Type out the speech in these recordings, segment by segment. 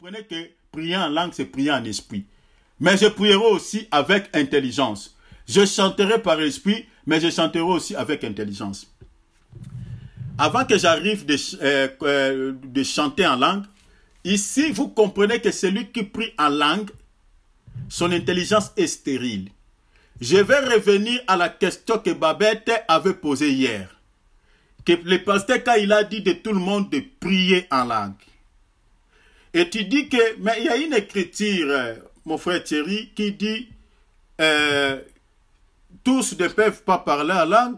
Comprenez que prier en langue, c'est prier en esprit. Mais je prierai aussi avec intelligence. Je chanterai par esprit, mais je chanterai aussi avec intelligence. Avant que j'arrive de, euh, euh, de chanter en langue, ici, vous comprenez que celui qui prie en langue, son intelligence est stérile. Je vais revenir à la question que Babette avait posée hier. Que le pasteur, quand il a dit de tout le monde de prier en langue, et tu dis que, mais il y a une écriture, mon frère Thierry, qui dit, euh, tous ne peuvent pas parler en langue,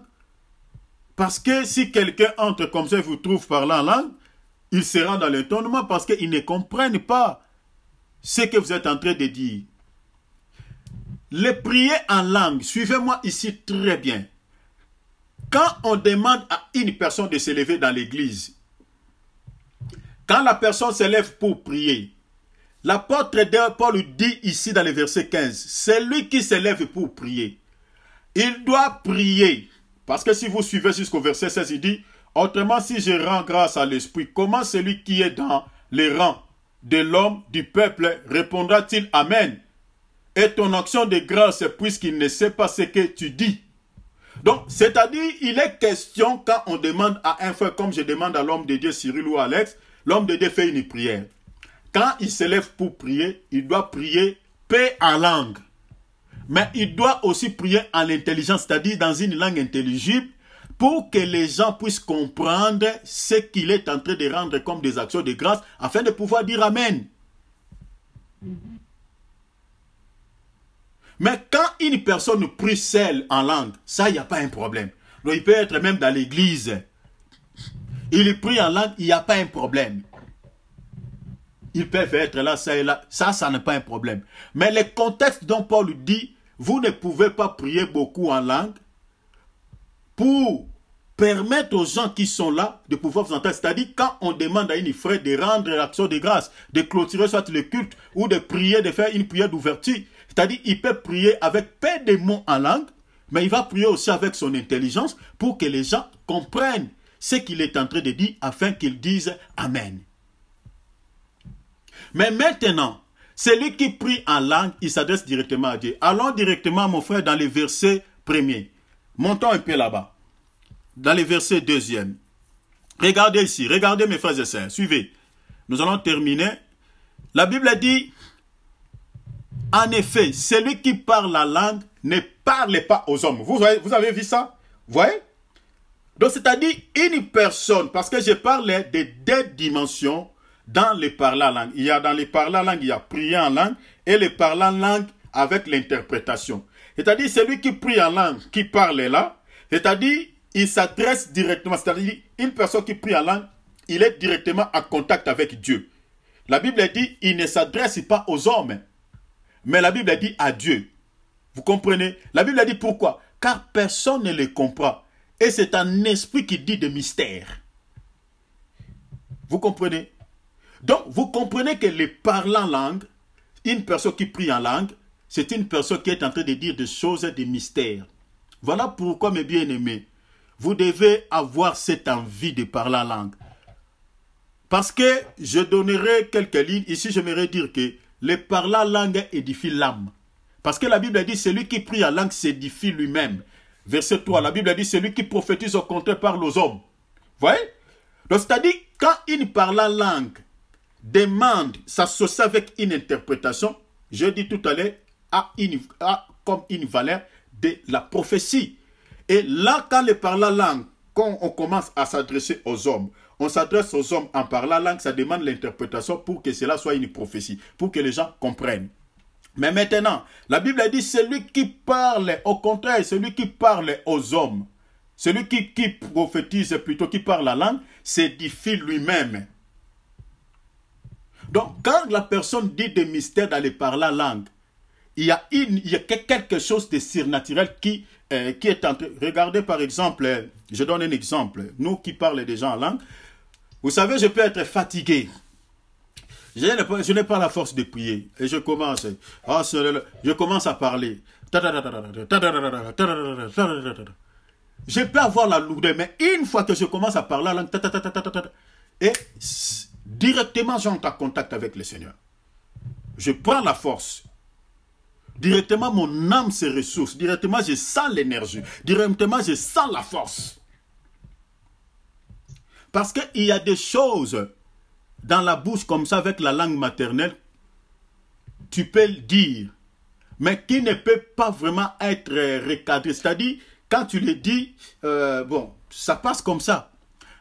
parce que si quelqu'un entre comme ça et vous trouve parlant en langue, il sera dans l'étonnement parce qu'il ne comprennent pas ce que vous êtes en train de dire. Les prier en langue, suivez-moi ici très bien. Quand on demande à une personne de se lever dans l'église, quand la personne s'élève pour prier, l'apôtre Paul dit ici dans le verset 15, c'est lui qui s'élève pour prier. Il doit prier. Parce que si vous suivez jusqu'au verset 16, il dit, autrement si je rends grâce à l'Esprit, comment celui qui est dans les rangs de l'homme, du peuple, répondra-t-il Amen Et ton action de grâce, puisqu'il ne sait pas ce que tu dis. Donc, c'est-à-dire, il est question quand on demande à un frère, comme je demande à l'homme de Dieu, Cyril ou Alex, L'homme de Dieu fait une prière. Quand il se lève pour prier, il doit prier paix en langue. Mais il doit aussi prier en intelligence, c'est-à-dire dans une langue intelligible, pour que les gens puissent comprendre ce qu'il est en train de rendre comme des actions de grâce, afin de pouvoir dire Amen. Mais quand une personne prie seule en langue, ça, il n'y a pas un problème. Donc, il peut être même dans l'église il prie en langue, il n'y a pas un problème. Ils peuvent être là, ça et là. Ça, ça n'est pas un problème. Mais le contexte dont Paul dit, vous ne pouvez pas prier beaucoup en langue pour permettre aux gens qui sont là de pouvoir vous entendre. C'est-à-dire, quand on demande à une frère de rendre l'action de grâce, de clôturer soit le culte ou de prier, de faire une prière d'ouverture, c'est-à-dire, il peut prier avec peu de mots en langue, mais il va prier aussi avec son intelligence pour que les gens comprennent ce qu'il est en train de dire afin qu'il dise Amen. Mais maintenant, celui qui prie en langue, il s'adresse directement à Dieu. Allons directement, mon frère, dans les versets premiers. Montons un peu là-bas. Dans les versets deuxième. Regardez ici, regardez mes frères et sœurs, suivez. Nous allons terminer. La Bible dit, en effet, celui qui parle la langue ne parle pas aux hommes. Vous, vous avez vu ça Vous voyez donc, c'est-à-dire une personne, parce que je parlais des deux dimensions dans les parlant langue. Il y a dans les parlants langue, il y a prier en langue et les parlant langue avec l'interprétation. C'est-à-dire celui qui prie en langue, qui parle là, c'est-à-dire il s'adresse directement, c'est-à-dire une personne qui prie en langue, il est directement en contact avec Dieu. La Bible dit, il ne s'adresse pas aux hommes, mais la Bible dit à Dieu. Vous comprenez La Bible dit pourquoi Car personne ne le comprend. Et c'est un esprit qui dit des mystères. Vous comprenez Donc, vous comprenez que les parlants langue, une personne qui prie en langue, c'est une personne qui est en train de dire des choses et des mystères. Voilà pourquoi, mes bien-aimés, vous devez avoir cette envie de parler en langue. Parce que je donnerai quelques lignes. Ici, j'aimerais dire que le parlant langue édifie l'âme. Parce que la Bible dit, celui qui prie en langue s'édifie lui-même verset 3, la Bible dit Celui qui prophétise au contraire parle aux hommes. Voyez Donc, c'est-à-dire, quand il parle la langue, demande, s'associe avec une interprétation, je dis tout à l'heure, a, comme une valeur de la prophétie. Et là, quand il parle la langue, quand on commence à s'adresser aux hommes, on s'adresse aux hommes en parlant la langue, ça demande l'interprétation pour que cela soit une prophétie, pour que les gens comprennent. Mais maintenant, la Bible dit celui qui parle, au contraire, celui qui parle aux hommes, celui qui, prophétise plutôt, qui parle la langue, s'édifie lui-même. Donc, quand la personne dit des mystères d'aller parler la langue, il y, a il a, quelque chose de surnaturel qui, euh, qui est entré. Regardez par exemple, euh, je donne un exemple. Nous qui parlons des gens en langue, vous savez, je peux être fatigué. Je n'ai pas la force de prier. Et je commence. Ah, je commence à parler. Je peux avoir la lourdeur, mais une fois que je commence à parler, et directement j'entre en contact avec le Seigneur. Je prends la force. Directement, mon âme se ressource. Directement, je sens l'énergie. Directement, je sens la force. Parce qu'il y a des choses dans la bouche comme ça avec la langue maternelle, tu peux le dire, mais qui ne peut pas vraiment être euh, recadré. C'est-à-dire, quand tu le dis, euh, bon, ça passe comme ça.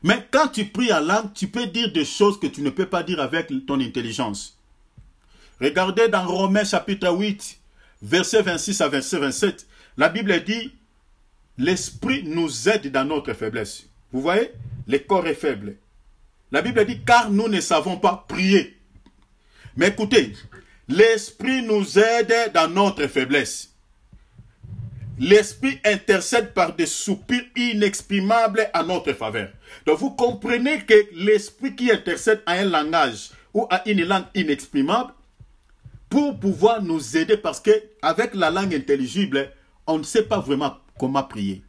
Mais quand tu pries à langue, tu peux dire des choses que tu ne peux pas dire avec ton intelligence. Regardez dans Romains chapitre 8, verset 26 à verset 27, la Bible dit, l'Esprit nous aide dans notre faiblesse. Vous voyez, le corps est faible. La Bible dit, car nous ne savons pas prier. Mais écoutez, l'Esprit nous aide dans notre faiblesse. L'Esprit intercède par des soupirs inexprimables à notre faveur. Donc vous comprenez que l'Esprit qui intercède à un langage ou à une langue inexprimable pour pouvoir nous aider parce que avec la langue intelligible, on ne sait pas vraiment comment prier.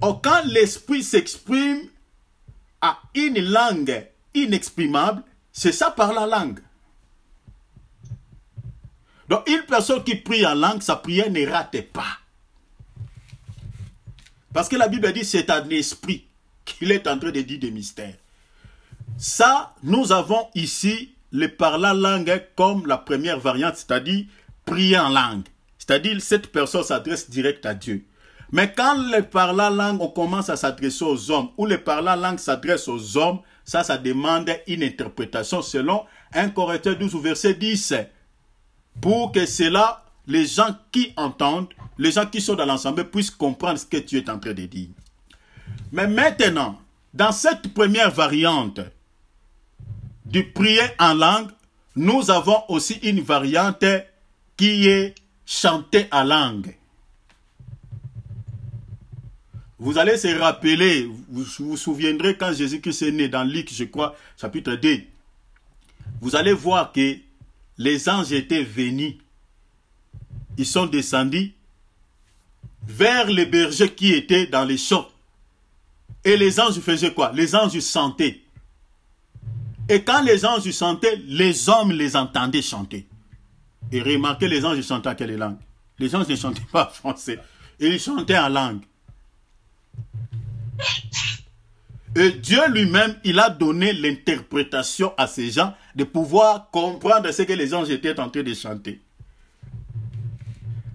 Or, quand l'Esprit s'exprime à une langue inexprimable, c'est ça par la langue. Donc une personne qui prie en langue, sa prière ne rate pas. Parce que la Bible dit c'est un esprit qu'il est en train de dire des mystères. Ça, nous avons ici le la langue comme la première variante, c'est-à-dire prier en langue. C'est-à-dire cette personne s'adresse direct à Dieu. Mais quand les parla langue, on commence à s'adresser aux hommes, ou les parla langue s'adresse aux hommes, ça, ça demande une interprétation selon 1 Corinthiens 12 verset 10. Pour que cela, les gens qui entendent, les gens qui sont dans l'ensemble puissent comprendre ce que tu es en train de dire. Mais maintenant, dans cette première variante du prier en langue, nous avons aussi une variante qui est chanter en langue. Vous allez se rappeler, vous vous souviendrez quand Jésus-Christ est né dans Luc, je crois, chapitre 2. Vous allez voir que les anges étaient venus. Ils sont descendus vers les bergers qui étaient dans les champs. Et les anges faisaient quoi Les anges sentaient. Et quand les anges sentaient, les hommes les entendaient chanter. Et remarquez, les anges chantaient à quelle langue Les anges ne chantaient pas en français. Ils chantaient en langue. Et Dieu lui-même, il a donné l'interprétation à ces gens de pouvoir comprendre ce que les anges étaient en train de chanter.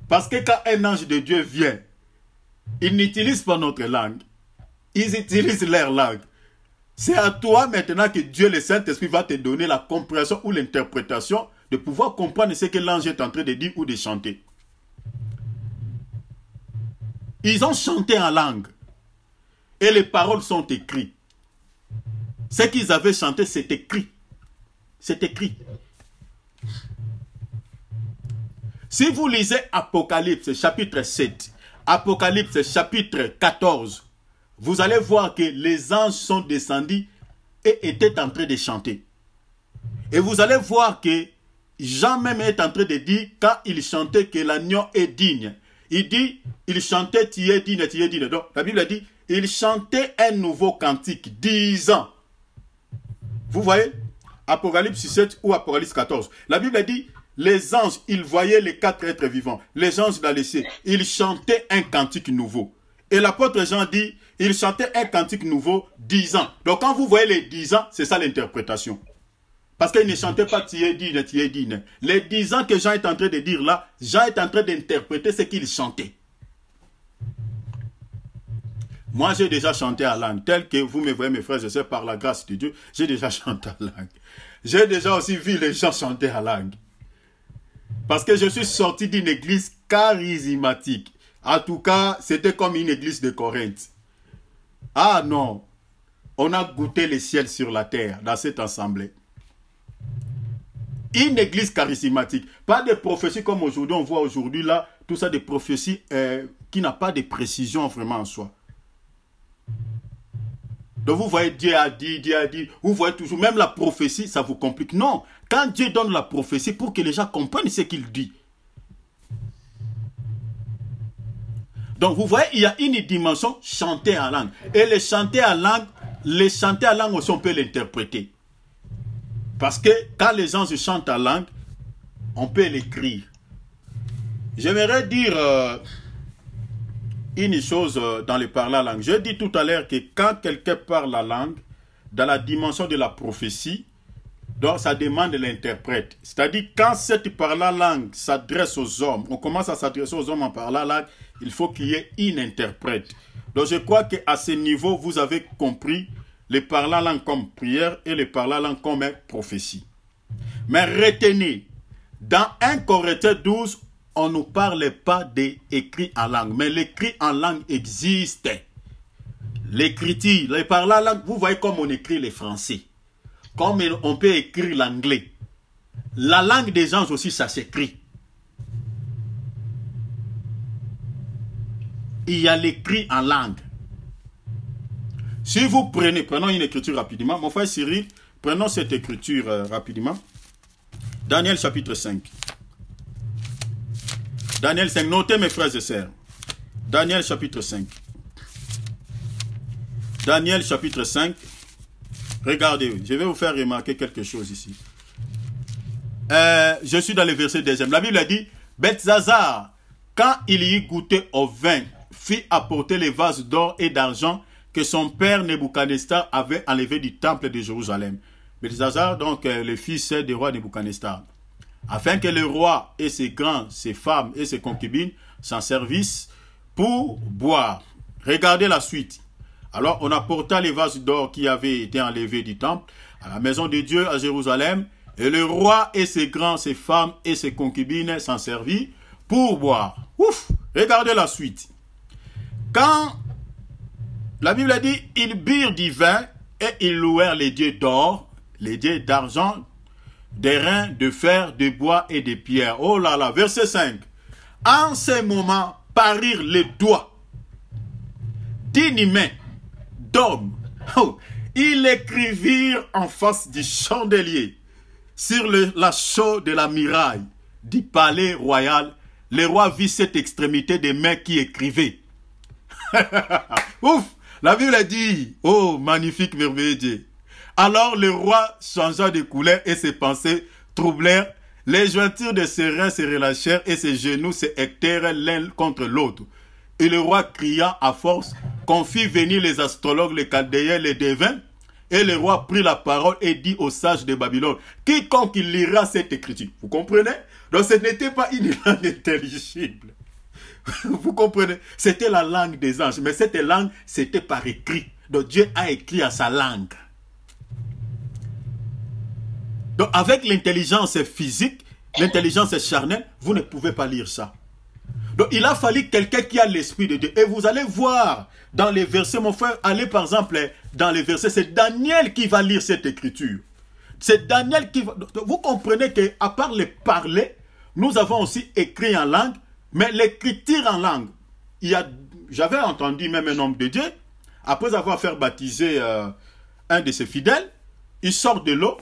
Parce que quand un ange de Dieu vient, il n'utilise pas notre langue. Ils utilisent leur langue. C'est à toi maintenant que Dieu, le Saint-Esprit, va te donner la compréhension ou l'interprétation de pouvoir comprendre ce que l'ange est en train de dire ou de chanter. Ils ont chanté en langue. Et les paroles sont écrites. Ce qu'ils avaient chanté, c'est écrit. C'est écrit. Si vous lisez Apocalypse chapitre 7, Apocalypse chapitre 14, vous allez voir que les anges sont descendus et étaient en train de chanter. Et vous allez voir que Jean même est en train de dire, quand il chantait que l'agneau est digne, il dit, il chantait, tu es digne, tu es digne. la Bible dit, il chantait un nouveau cantique, disant, vous voyez, Apocalypse 7 ou Apocalypse 14, la Bible dit, les anges, ils voyaient les quatre êtres vivants, les anges la laissé, ils chantaient un cantique nouveau. Et l'apôtre Jean dit, il chantait un cantique nouveau, ans. Donc quand vous voyez les dix ans, c'est ça l'interprétation. Parce qu'il ne chantait pas Tiédine, Tiédine. Les dix ans que Jean est en train de dire là, Jean est en train d'interpréter ce qu'il chantait. Moi, j'ai déjà chanté à langue. Tel que vous me voyez, mes frères, je sais par la grâce de Dieu, j'ai déjà chanté à langue. J'ai déjà aussi vu les gens chanter à langue. Parce que je suis sorti d'une église charismatique. En tout cas, c'était comme une église de Corinthe. Ah non, on a goûté le ciel sur la terre dans cette assemblée. Une église charismatique, pas de prophéties comme aujourd'hui, on voit aujourd'hui là, tout ça des prophéties euh, qui n'ont pas de précision vraiment en soi. Donc vous voyez, Dieu a dit, Dieu a dit, vous voyez toujours, même la prophétie, ça vous complique. Non, quand Dieu donne la prophétie pour que les gens comprennent ce qu'il dit. Donc vous voyez, il y a une dimension chanter en langue. Et les chanter en langue, les chanter en langue aussi, on peut l'interpréter. Parce que quand les gens se chantent en langue, on peut l'écrire. J'aimerais dire... Euh, une chose euh, dans le parler la langue. je dis tout à l'heure que quand quelqu'un parle la langue, dans la dimension de la prophétie, donc ça demande l'interprète. C'est-à-dire quand cette parler la langue s'adresse aux hommes, on commence à s'adresser aux hommes en parlant la langue, il faut qu'il y ait une interprète. Donc je crois qu'à ce niveau, vous avez compris les la langue comme prière et les la langue comme prophétie. Mais retenez, dans 1 Corinthiens 12, on ne parle pas d'écrit en langue, mais l'écrit en langue existe. L'écriture, les par la langue, vous voyez comme on écrit les français, comme on peut écrire l'anglais. La langue des anges aussi, ça s'écrit. Il y a l'écrit en langue. Si vous prenez, prenons une écriture rapidement, mon frère Cyril, prenons cette écriture euh, rapidement. Daniel chapitre 5. Daniel 5, notez mes frères et sœurs. Daniel chapitre 5. Daniel chapitre 5. Regardez, je vais vous faire remarquer quelque chose ici. Euh, je suis dans le verset deuxième. La Bible a dit, Bethzazar, quand il y goûtait au vin, fit apporter les vases d'or et d'argent que son père Nebuchadnezzar avait enlevés du temple de Jérusalem. Bethzazar, donc euh, le fils du roi Nebuchadnezzar afin que le roi et ses grands, ses femmes et ses concubines s'en servissent pour boire. Regardez la suite. Alors on apporta les vases d'or qui avaient été enlevés du temple à la maison de Dieu à Jérusalem, et le roi et ses grands, ses femmes et ses concubines s'en servirent pour boire. Ouf Regardez la suite. Quand la Bible dit, ils birent du vin et ils louèrent les dieux d'or, les dieux d'argent, reins, de fer, de bois et de pierre. Oh là là, verset 5. En ce moment parirent les doigts d'inhumains, d'hommes. Oh, ils écrivirent en face du chandelier, sur la chaux de la miraille du palais royal. Le roi vit cette extrémité des mains qui écrivaient. Ouf! La Bible a dit, oh magnifique merveilleux Dieu, alors le roi changea de couleur et ses pensées troublèrent. Les jointures de ses reins se relâchèrent et ses genoux se hectèrent l'un contre l'autre. Et le roi cria à force qu'on fit venir les astrologues, les chaldéens, les devins. Et le roi prit la parole et dit aux sages de Babylone, quiconque lira cette écriture, vous comprenez Donc ce n'était pas une langue intelligible. vous comprenez C'était la langue des anges, mais cette langue, c'était par écrit. Donc Dieu a écrit à sa langue avec l'intelligence physique, l'intelligence charnelle, vous ne pouvez pas lire ça. Donc il a fallu quelqu'un qui a l'esprit de Dieu. Et vous allez voir dans les versets, mon frère, allez par exemple dans les versets, c'est Daniel qui va lire cette écriture. C'est Daniel qui va... Vous comprenez qu'à part les parler, nous avons aussi écrit en langue, mais l'écriture en langue, il y a... J'avais entendu même un homme de Dieu, après avoir fait baptiser euh, un de ses fidèles, il sort de l'eau,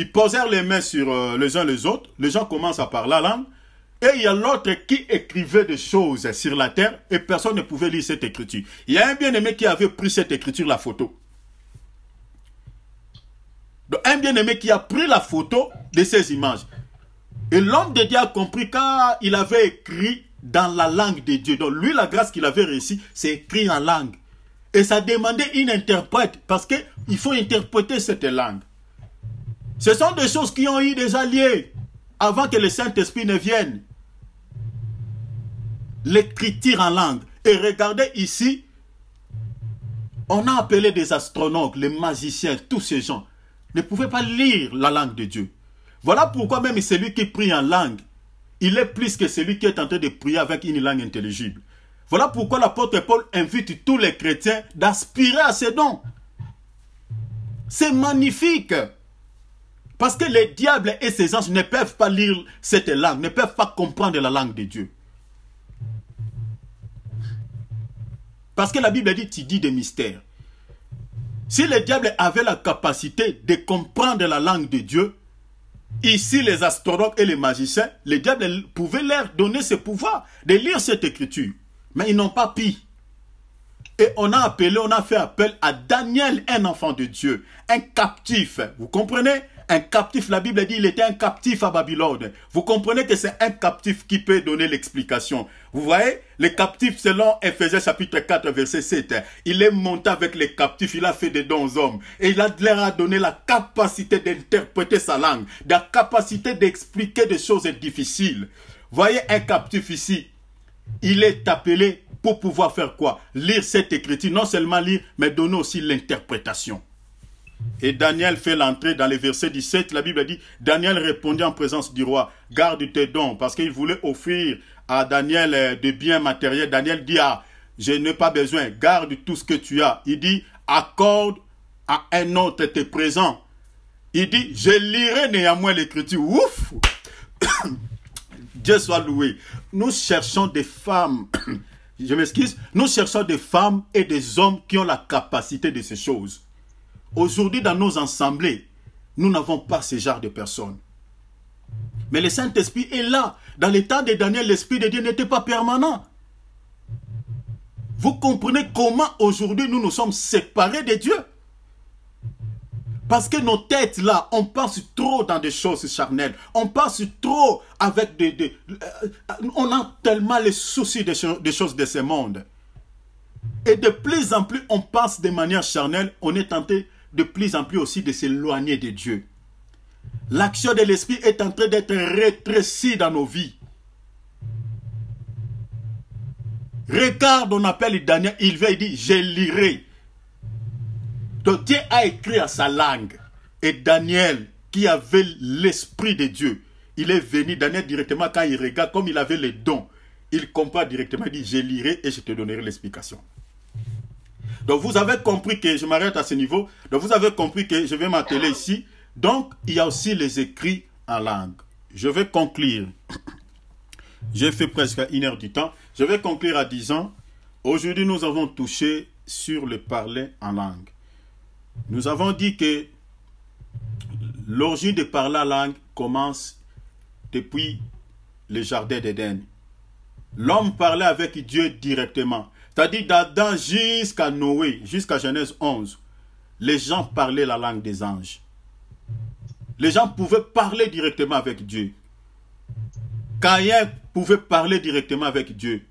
ils posèrent les mains sur euh, les uns les autres. Les gens commencent à parler la langue. Et il y a l'autre qui écrivait des choses sur la terre et personne ne pouvait lire cette écriture. Il y a un bien-aimé qui avait pris cette écriture, la photo. Donc, un bien-aimé qui a pris la photo de ces images. Et l'homme de Dieu a compris qu'il avait écrit dans la langue de Dieu. Donc lui, la grâce qu'il avait reçue, c'est écrit en langue. Et ça demandait une interprète parce qu'il faut interpréter cette langue. Ce sont des choses qui ont eu des alliés avant que le Saint-Esprit ne vienne. L'écriture en langue. Et regardez ici, on a appelé des astronomes, les magiciens, tous ces gens ne pouvaient pas lire la langue de Dieu. Voilà pourquoi même celui qui prie en langue, il est plus que celui qui est en train de prier avec une langue intelligible. Voilà pourquoi l'apôtre Paul invite tous les chrétiens d'aspirer à ces dons. C'est magnifique. Parce que les diables et ses anges ne peuvent pas lire cette langue, ne peuvent pas comprendre la langue de Dieu. Parce que la Bible dit, tu dis des mystères. Si les diables avaient la capacité de comprendre la langue de Dieu, ici les astrologues et les magiciens, les diables pouvaient leur donner ce pouvoir de lire cette écriture. Mais ils n'ont pas pu. Et on a appelé, on a fait appel à Daniel, un enfant de Dieu, un captif. Vous comprenez un captif, la Bible dit il était un captif à Babylone. Vous comprenez que c'est un captif qui peut donner l'explication. Vous voyez le captif, selon Ephésiens chapitre 4, verset 7, il est monté avec les captifs, il a fait des dons aux hommes. Et il a, leur a donné la capacité d'interpréter sa langue, la capacité d'expliquer des choses difficiles. Voyez un captif ici, il est appelé pour pouvoir faire quoi Lire cette écriture, non seulement lire, mais donner aussi l'interprétation. Et Daniel fait l'entrée dans le verset 17, la Bible dit, Daniel répondit en présence du roi, garde tes dons, parce qu'il voulait offrir à Daniel euh, des biens matériels. Daniel dit, ah, je n'ai pas besoin, garde tout ce que tu as. Il dit, accorde à un autre tes présents. Il dit, je lirai néanmoins l'écriture. Ouf Dieu soit loué. Nous cherchons des femmes, je m'excuse, nous cherchons des femmes et des hommes qui ont la capacité de ces choses. Aujourd'hui, dans nos assemblées, nous n'avons pas ce genre de personnes. Mais le Saint-Esprit est là. Dans les temps de Daniel, l'Esprit de Dieu n'était pas permanent. Vous comprenez comment aujourd'hui nous nous sommes séparés de Dieu Parce que nos têtes là, on pense trop dans des choses charnelles. On pense trop avec des... Euh, on a tellement les soucis des, choses de ce monde. Et de plus en plus, on passe de manière charnelle. On est tenté de plus en plus aussi de s'éloigner de Dieu. L'action de l'Esprit est en train d'être rétrécie dans nos vies. Regarde, on appelle Daniel, il veut, il dit, je lirai. Donc Dieu a écrit à sa langue. Et Daniel, qui avait l'Esprit de Dieu, il est venu, Daniel directement, quand il regarde, comme il avait les dons, il comprend directement, il dit, je lirai et je te donnerai l'explication. Donc vous avez compris que, je m'arrête à ce niveau, donc vous avez compris que je vais m'atteler ici. Donc il y a aussi les écrits en langue. Je vais conclure. J'ai fait presque une heure du temps. Je vais conclure en disant, aujourd'hui nous avons touché sur le parler en langue. Nous avons dit que l'origine de parler en langue commence depuis le jardin d'Éden. L'homme parlait avec Dieu directement. C'est-à-dire d'Adam jusqu'à Noé, jusqu'à Genèse 11, les gens parlaient la langue des anges. Les gens pouvaient parler directement avec Dieu. Caïn pouvait parler directement avec Dieu.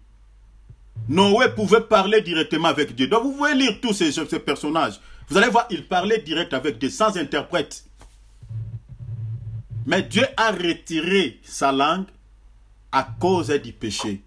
Noé pouvait parler directement avec Dieu. Donc vous pouvez lire tous ces, ces personnages. Vous allez voir, ils parlaient direct avec Dieu, sans interprète. Mais Dieu a retiré sa langue à cause du péché.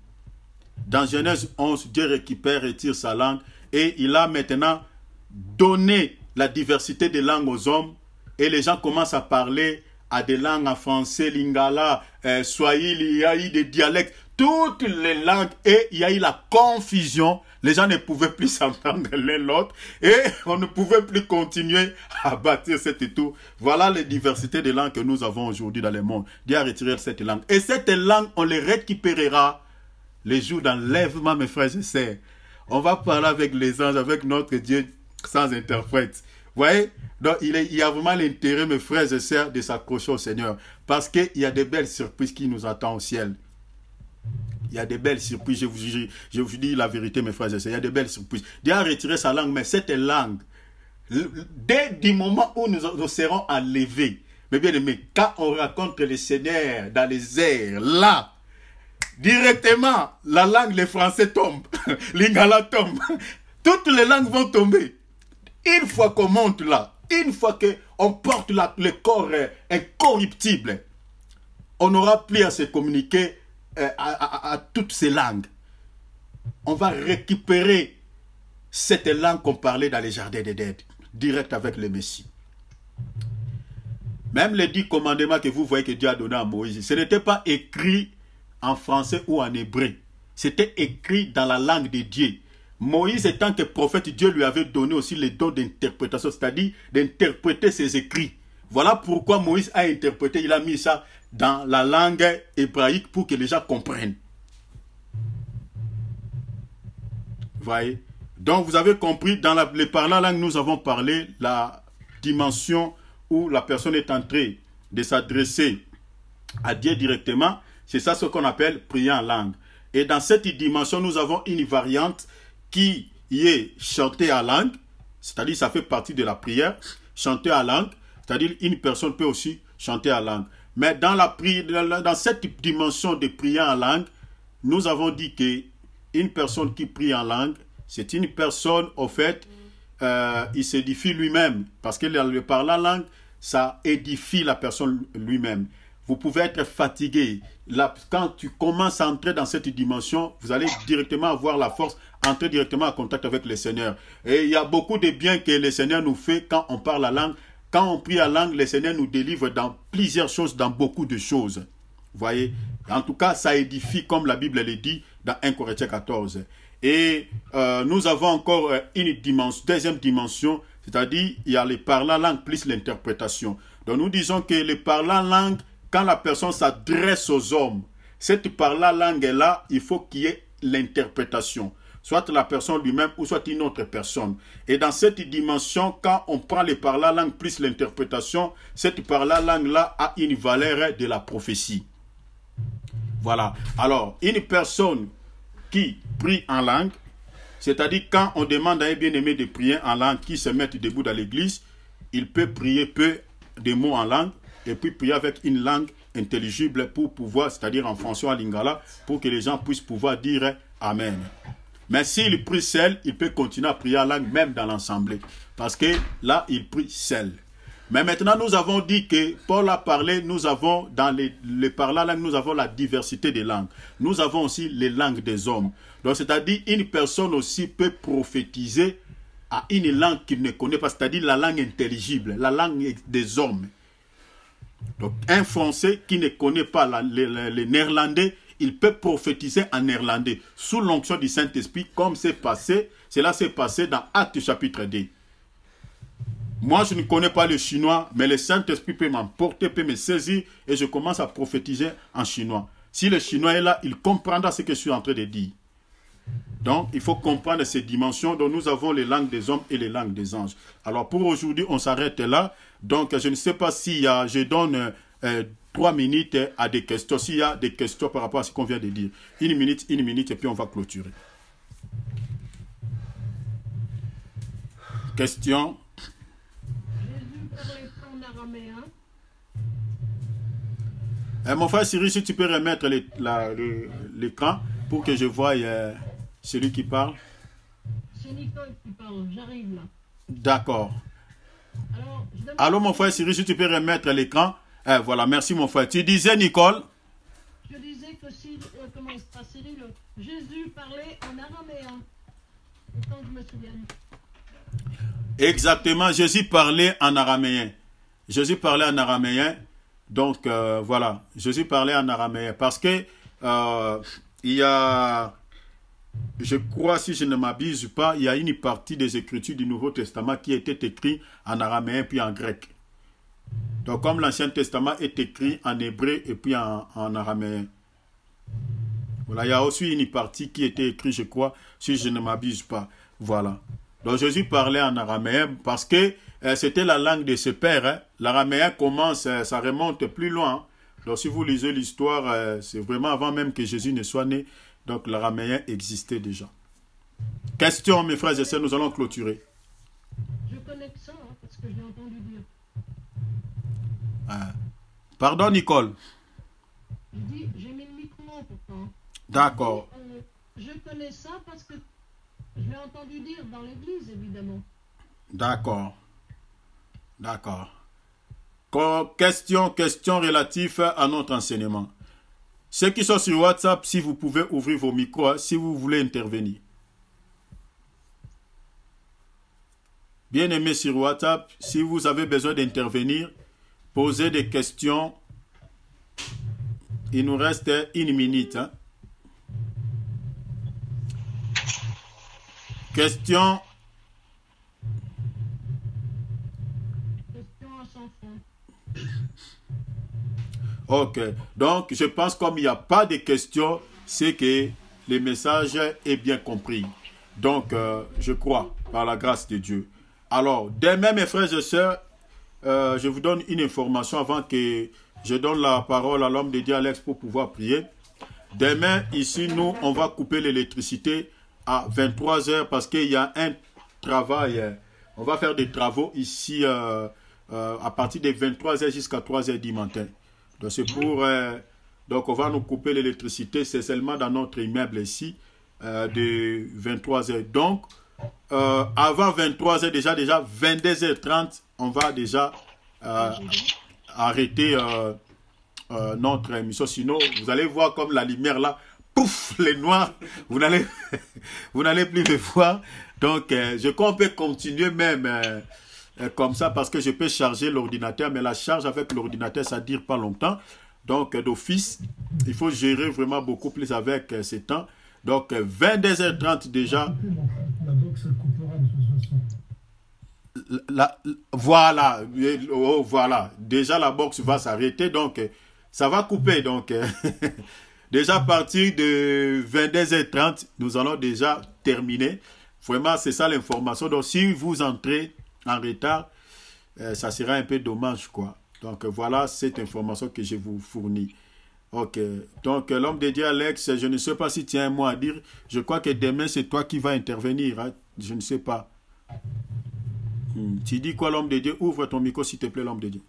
Dans Genèse 11, Dieu récupère et tire sa langue et il a maintenant donné la diversité des langues aux hommes et les gens commencent à parler à des langues en français, lingala, euh, swahili, il y a eu des dialectes, toutes les langues et il y a eu la confusion. Les gens ne pouvaient plus s'entendre l'un l'autre et on ne pouvait plus continuer à bâtir cette tour. Voilà les diversité des langues que nous avons aujourd'hui dans le monde. Dieu a retiré cette langue. Et cette langue, on les récupérera les jours d'enlèvement, mes frères et sœurs. On va parler avec les anges, avec notre Dieu sans interprète. Vous voyez Donc, il, y a vraiment l'intérêt, mes frères et sœurs, de s'accrocher au Seigneur. Parce qu'il y a des belles surprises qui nous attendent au ciel. Il y a des belles surprises, je vous, vous dis la vérité, mes frères et sœurs. Il y a des belles surprises. Dieu a retiré sa langue, mais cette langue, dès le moment où nous, serons enlevés, mais bien aimé, quand on raconte le Seigneur dans les airs, là, Directement, la langue, le français tombe, l'ingala tombe, toutes les langues vont tomber. Une fois qu'on monte là, une fois qu'on porte la, le corps euh, incorruptible, on n'aura plus à se communiquer euh, à, toutes ces langues. On va récupérer cette langue qu'on parlait dans les jardins des dettes direct avec le Messie. Même les dix commandements que vous voyez que Dieu a donné à Moïse, ce n'était pas écrit en français ou en hébreu. C'était écrit dans la langue de Dieu. Moïse, étant que prophète, Dieu lui avait donné aussi les dons d'interprétation, c'est-à-dire d'interpréter ses écrits. Voilà pourquoi Moïse a interprété, il a mis ça dans la langue hébraïque pour que les gens comprennent. Voyez Donc vous avez compris, dans la, les parlant langue, nous avons parlé la dimension où la personne est entrée de s'adresser à Dieu directement, c'est ça ce qu'on appelle prier en langue. Et dans cette dimension, nous avons une variante qui est chantée en langue, c'est-à-dire ça fait partie de la prière, chanter en langue, c'est-à-dire une personne peut aussi chanter en langue. Mais dans, la prière, dans cette dimension de prier en langue, nous avons dit que une personne qui prie en langue, c'est une personne, au fait, euh, il s'édifie lui-même. Parce que le parler en langue, ça édifie la personne lui-même vous pouvez être fatigué. Là, quand tu commences à entrer dans cette dimension, vous allez directement avoir la force, entrer directement en contact avec le Seigneur. Et il y a beaucoup de bien que le Seigneur nous fait quand on parle la langue. Quand on prie la langue, le Seigneur nous délivre dans plusieurs choses, dans beaucoup de choses. Vous Voyez En tout cas, ça édifie, comme la Bible le dit dans 1 Corinthiens 14. Et euh, nous avons encore euh, une dimension, deuxième dimension, c'est-à-dire il y a les parlant langue plus l'interprétation. Donc nous disons que le parlant langue quand la personne s'adresse aux hommes, cette par la langue là, il faut qu'il y ait l'interprétation. Soit la personne lui-même ou soit une autre personne. Et dans cette dimension, quand on prend les par la langue plus l'interprétation, cette par la langue là a une valeur de la prophétie. Voilà. Alors, une personne qui prie en langue, c'est-à-dire quand on demande à un bien-aimé de prier en langue, qui se mette debout dans l'église, il peut prier peu de mots en langue, et puis prier avec une langue intelligible pour pouvoir, c'est-à-dire en fonction à lingala, pour que les gens puissent pouvoir dire Amen. Mais s'il prie seul, il peut continuer à prier en langue même dans l'assemblée. Parce que là, il prie seul. Mais maintenant, nous avons dit que Paul a parlé, nous avons, dans les, les parlants langues, nous avons la diversité des langues. Nous avons aussi les langues des hommes. Donc, c'est-à-dire, une personne aussi peut prophétiser à une langue qu'il ne connaît pas, c'est-à-dire la langue intelligible, la langue des hommes. Donc, un Français qui ne connaît pas les, néerlandais, il peut prophétiser en néerlandais sous l'onction du Saint-Esprit, comme c'est passé. Cela s'est passé dans Acte chapitre 2. Moi, je ne connais pas le chinois, mais le Saint-Esprit peut m'emporter, peut me saisir, et je commence à prophétiser en chinois. Si le chinois est là, il comprendra ce que je suis en train de dire. Donc, il faut comprendre ces dimensions dont nous avons les langues des hommes et les langues des anges. Alors, pour aujourd'hui, on s'arrête là. Donc, je ne sais pas s'il y a... je donne euh, trois minutes à des questions. S'il y a des questions par rapport à ce qu'on vient de dire. Une minute, une minute, et puis on va clôturer. Question eh, mon frère Cyril, si tu peux remettre l'écran pour que je voie... Euh, celui qui parle C'est Nicole qui parle, j'arrive là. D'accord. Demande... Allô, mon frère Cyril, si tu peux remettre l'écran. Eh, voilà, merci, mon frère. Tu disais, Nicole Je disais que si, euh, comment par Cyril, Jésus parlait en araméen. Quand je me souviens. Exactement, Jésus parlait en araméen. Jésus parlait en araméen. Donc, euh, voilà, Jésus parlait en araméen. Parce que, euh, il y a je crois, si je ne m'abuse pas, il y a une partie des Écritures du Nouveau Testament qui était écrite en araméen puis en grec. Donc, comme l'Ancien Testament est écrit en hébreu et puis en, araméen. Voilà, il y a aussi une partie qui était écrite, je crois, si je ne m'abuse pas. Voilà. Donc, Jésus parlait en araméen parce que euh, c'était la langue de ses pères. Hein. L'araméen commence, euh, ça remonte plus loin. Donc, si vous lisez l'histoire, euh, c'est vraiment avant même que Jésus ne soit né. Donc le l'araméen existait déjà. Question, mes frères et sœurs, nous allons clôturer. Je connais ça, hein, parce que j'ai entendu dire. Ah. Pardon, Nicole. Je dis, j'ai mis le micro pourtant. D'accord. Euh, je connais ça parce que je l'ai entendu dire dans l'église, évidemment. D'accord. D'accord. Question, question relative à notre enseignement. Ceux qui sont sur WhatsApp, si vous pouvez ouvrir vos micros, hein, si vous voulez intervenir. Bien-aimés sur WhatsApp, si vous avez besoin d'intervenir, posez des questions. Il nous reste une minute. Hein? Question Ok. Donc, je pense comme il n'y a pas de questions, c'est que le message est bien compris. Donc, euh, je crois par la grâce de Dieu. Alors, demain, mes frères et sœurs, euh, je vous donne une information avant que je donne la parole à l'homme de Dieu Alex pour pouvoir prier. Demain, ici, nous, on va couper l'électricité à 23h parce qu'il y a un travail. On va faire des travaux ici euh, à partir de 23h jusqu'à 3h du matin. Donc c'est pour... Euh, donc on va nous couper l'électricité, c'est seulement dans notre immeuble ici, euh, de 23h. Donc, euh, avant 23h, déjà, déjà 22h30, on va déjà arrêter notre émission. Sinon, vous allez voir comme la lumière là, pouf, les noirs, vous n'allez plus de voir. Donc, je crois qu'on peut continuer même euh, comme ça parce que je peux charger l'ordinateur, mais la charge avec l'ordinateur, ça ne dure pas longtemps. Donc, euh, d'office, il faut gérer vraiment beaucoup plus avec euh, ces temps. Donc, 22h30 déjà. La, la, voilà, oh, voilà. Déjà, la box va s'arrêter. Donc, ça va couper. Donc, déjà, à partir de 22h30, nous allons déjà terminer. Vraiment, c'est ça l'information. Donc, si vous entrez en retard, euh, ça sera un peu dommage, quoi. Donc euh, voilà cette information que je vous fournis. Ok. Donc euh, l'homme de Dieu, Alex, je ne sais pas si tu as un mot à dire. Je crois que demain, c'est toi qui vas intervenir. Hein. Je ne sais pas. Hmm. Tu dis quoi, l'homme de Dieu Ouvre ton micro, s'il te plaît, l'homme de Dieu.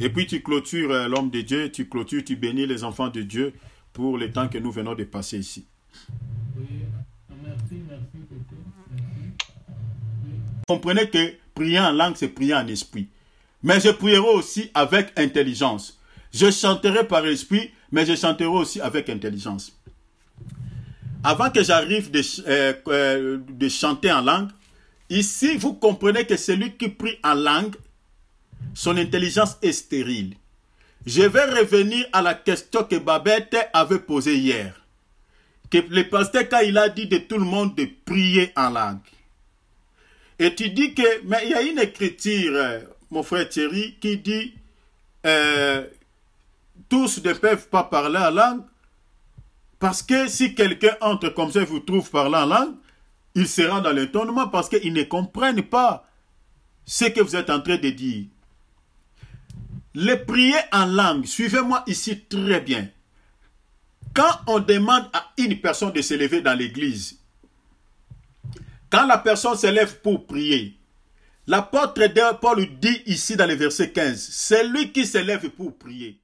Et puis tu clôtures l'homme de Dieu, tu clôtures, tu bénis les enfants de Dieu pour le temps que nous venons de passer ici. comprenez que prier en langue, c'est prier en esprit. Mais je prierai aussi avec intelligence. Je chanterai par esprit, mais je chanterai aussi avec intelligence. Avant que j'arrive de, euh, euh, de chanter en langue, ici, vous comprenez que celui qui prie en langue, son intelligence est stérile. Je vais revenir à la question que Babette avait posée hier. Que le pasteur, quand il a dit de tout le monde de prier en langue, et tu dis que, mais il y a une écriture, mon frère Thierry, qui dit, euh, tous ne peuvent pas parler en langue, parce que si quelqu'un entre comme ça et vous trouve parlant en langue, il sera dans l'étonnement parce qu'il ne comprennent pas ce que vous êtes en train de dire. Les prier en langue, suivez-moi ici très bien. Quand on demande à une personne de se lever dans l'église, quand la personne s'élève pour prier, l'apôtre Paul dit ici dans le verset 15, c'est lui qui s'élève pour prier.